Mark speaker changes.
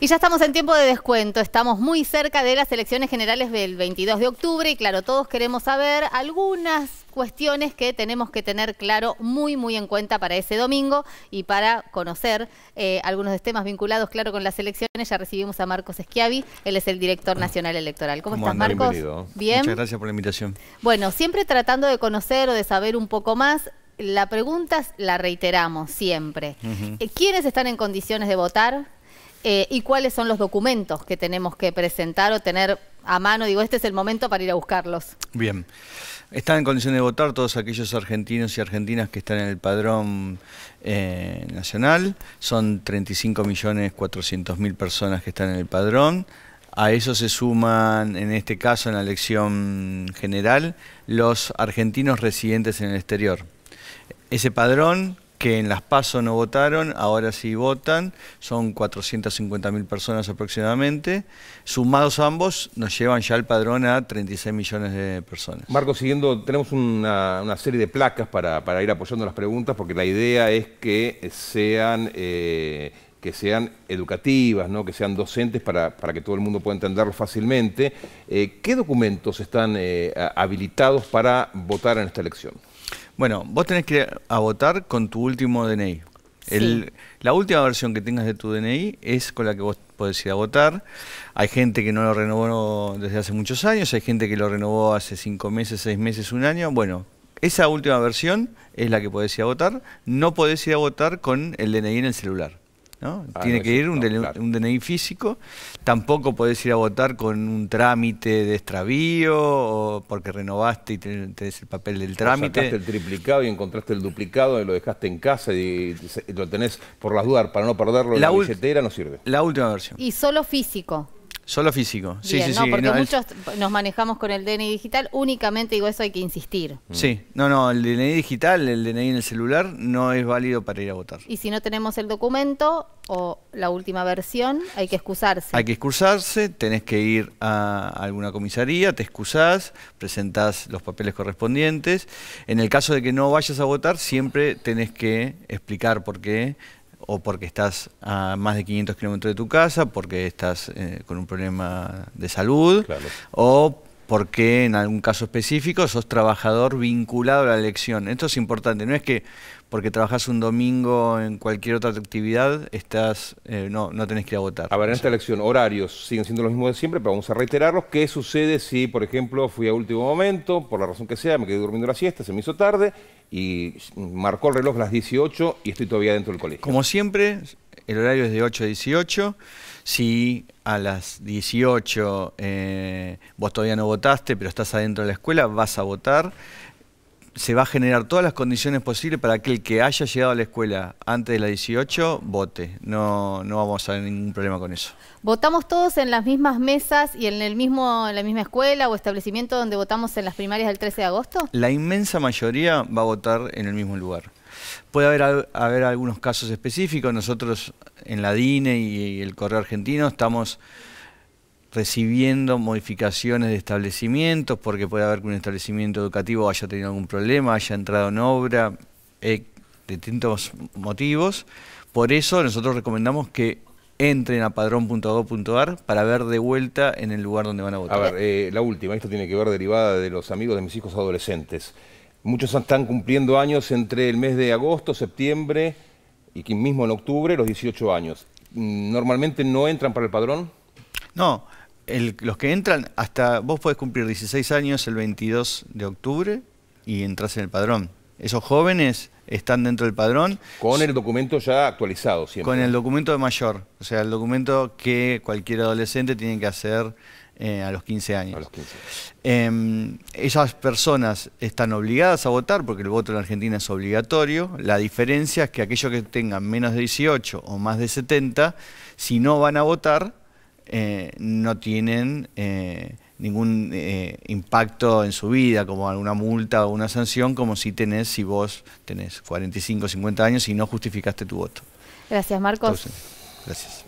Speaker 1: Y ya estamos en tiempo de descuento, estamos muy cerca de las elecciones generales del 22 de octubre y claro, todos queremos saber algunas cuestiones que tenemos que tener claro, muy, muy en cuenta para ese domingo y para conocer eh, algunos de temas vinculados, claro, con las elecciones. Ya recibimos a Marcos Schiavi, él es el director nacional electoral. ¿Cómo, estás, Marcos?
Speaker 2: Bien. Muchas gracias por la invitación.
Speaker 1: Bueno, siempre tratando de conocer o de saber un poco más, la pregunta la reiteramos siempre. Eh, ¿Quiénes están en condiciones de votar? Eh, y cuáles son los documentos que tenemos que presentar o tener a mano. Digo, este es el momento para ir a buscarlos.
Speaker 2: Bien. Están en condición de votar todos aquellos argentinos y argentinas que están en el padrón eh, nacional. Son 35.400.000 personas que están en el padrón. A eso se suman, en este caso, en la elección general, los argentinos residentes en el exterior. Ese padrón que en las PASO no votaron, ahora sí votan, son 450.000 personas aproximadamente. Sumados ambos, nos llevan ya el padrón a 36 millones de personas.
Speaker 3: Marco, siguiendo, tenemos una, serie de placas para, ir apoyando las preguntas, porque la idea es que sean... Eh, que sean educativas, ¿no? que sean docentes para, que todo el mundo pueda entenderlo fácilmente. Eh, ¿Qué documentos están eh, habilitados para votar en esta elección? Bueno, vos tenés
Speaker 2: que ir a votar con tu último DNI. la última versión que tengas de tu DNI es con la que vos podés ir a votar. Hay gente que no lo renovó desde hace muchos años, hay gente que lo renovó hace cinco meses, seis meses, un año. Bueno, esa última versión es la que podés ir a votar. No podés ir a votar con el DNI en el celular. ¿no? Ah, Tiene que ir un, DNI, físico. Tampoco podés ir a votar con un trámite de
Speaker 3: extravío porque renovaste y tenés el papel del trámite. sacaste el triplicado y encontraste el duplicado y lo dejaste en casa y lo tenés por las dudas para no perderlo la en la billetera, no sirve. La última versión.
Speaker 1: Y solo físico.
Speaker 3: Solo físico, sí, sí, no, Porque muchos
Speaker 1: nos manejamos con el DNI digital, únicamente digo eso hay que insistir.
Speaker 2: Mm. Sí, no, no, el DNI digital, el DNI en el celular no es válido para ir a votar.
Speaker 1: Y si no tenemos el documento o la última versión, hay que excusarse.
Speaker 2: Hay que excusarse, tenés que ir a alguna comisaría, te excusás, presentás los papeles correspondientes. En el caso de que no vayas a votar, siempre tenés que explicar por qué o porque estás a más de 500 kilómetros de tu casa, porque estás eh, con un problema de salud, o porque en algún caso específico sos trabajador vinculado a la elección. Esto es importante,
Speaker 3: no es que porque trabajas un domingo en cualquier otra actividad, estás eh, no, no tenés que ir a votar. A ver, en esta elección, horarios siguen siendo los mismos de siempre, pero vamos a reiterarlos. ¿Qué sucede si, por ejemplo, fui a último momento, por la razón que sea, me quedé durmiendo la siesta, se me hizo tarde y marcó el reloj las 18 y estoy todavía dentro del colegio. Como siempre, el horario es de 8 a
Speaker 2: 18. Si a las 18 eh, vos todavía no votaste, pero estás adentro de la escuela, vas a votar se va a generar todas las condiciones posibles para que el que haya llegado a la escuela antes de la 18 vote. No, no vamos a tener ningún problema con eso.
Speaker 1: ¿Votamos todos en las mismas mesas y en, el mismo, la misma escuela o establecimiento donde votamos en las primarias del 13 de agosto?
Speaker 2: La inmensa mayoría va a votar en el mismo lugar. Puede haber, haber algunos casos específicos. Nosotros en la DINE y el Correo Argentino estamos recibiendo modificaciones de establecimientos, porque puede haber que un establecimiento educativo haya tenido algún problema, haya entrado en obra, eh, distintos motivos. Por eso nosotros recomendamos que
Speaker 3: entren a padrón.gov.ar para ver de vuelta en el lugar donde van a votar. A ver, eh, la última, esto tiene que ver derivada de los amigos de mis hijos adolescentes. Muchos están cumpliendo años entre el mes de agosto, septiembre y mismo en octubre, los 18 años. Mm, ¿Normalmente no entran para el padrón? No, los que entran, hasta vos podés
Speaker 2: cumplir 16 años el 22 de octubre y entras en el padrón. Esos jóvenes están dentro del padrón. Con el documento ya actualizado siempre. Con el documento de mayor, o sea, el documento que cualquier adolescente tiene que hacer eh, a los 15 años. A los 15. Em, esas personas están obligadas a votar porque el voto en Argentina es obligatorio. La diferencia es que aquellos que tengan menos de 18 o más de 70, si no van a votar, eh, no tienen eh, ningún eh, impacto en su vida, como alguna multa o una sanción, como si tenés, si vos tenés 45, 50 años y no justificaste tu voto.
Speaker 1: Gracias, Marcos.
Speaker 2: gracias.